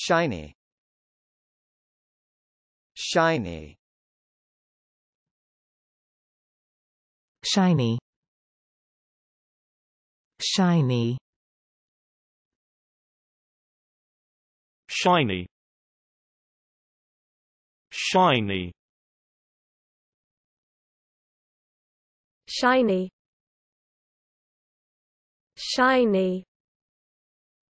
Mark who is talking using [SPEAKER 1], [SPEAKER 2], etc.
[SPEAKER 1] Shiny Shiny Shiny Shiny Shiny Shiny Shiny Shiny